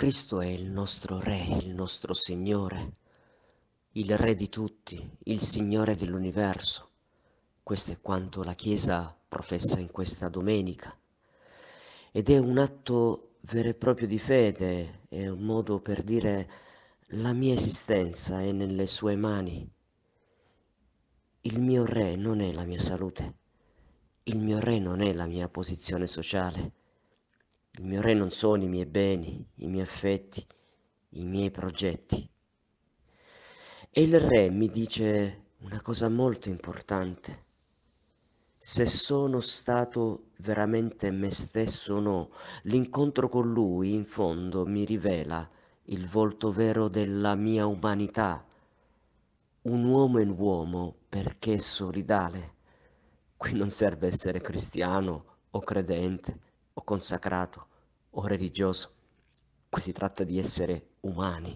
Cristo è il nostro Re, il nostro Signore, il Re di tutti, il Signore dell'universo. Questo è quanto la Chiesa professa in questa domenica. Ed è un atto vero e proprio di fede, è un modo per dire la mia esistenza è nelle sue mani. Il mio Re non è la mia salute, il mio Re non è la mia posizione sociale il mio re non sono i miei beni, i miei affetti, i miei progetti. E il re mi dice una cosa molto importante. Se sono stato veramente me stesso o no, l'incontro con lui in fondo mi rivela il volto vero della mia umanità. Un uomo è un uomo perché è solidale. Qui non serve essere cristiano o credente o consacrato o religioso. Qui si tratta di essere umani.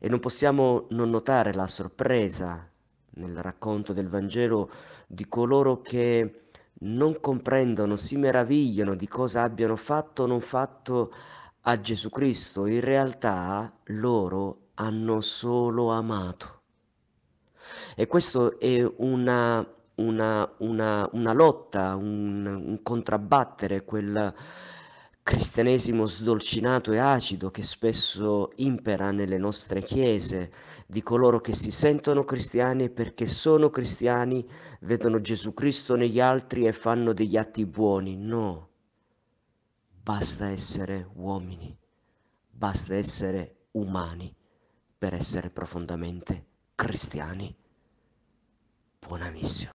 E non possiamo non notare la sorpresa nel racconto del Vangelo di coloro che non comprendono, si meravigliano di cosa abbiano fatto o non fatto a Gesù Cristo. In realtà loro hanno solo amato. E questo è una una, una, una lotta, un, un contrabbattere quel cristianesimo sdolcinato e acido che spesso impera nelle nostre chiese, di coloro che si sentono cristiani perché sono cristiani, vedono Gesù Cristo negli altri e fanno degli atti buoni. No, basta essere uomini, basta essere umani per essere profondamente cristiani. Buona missione.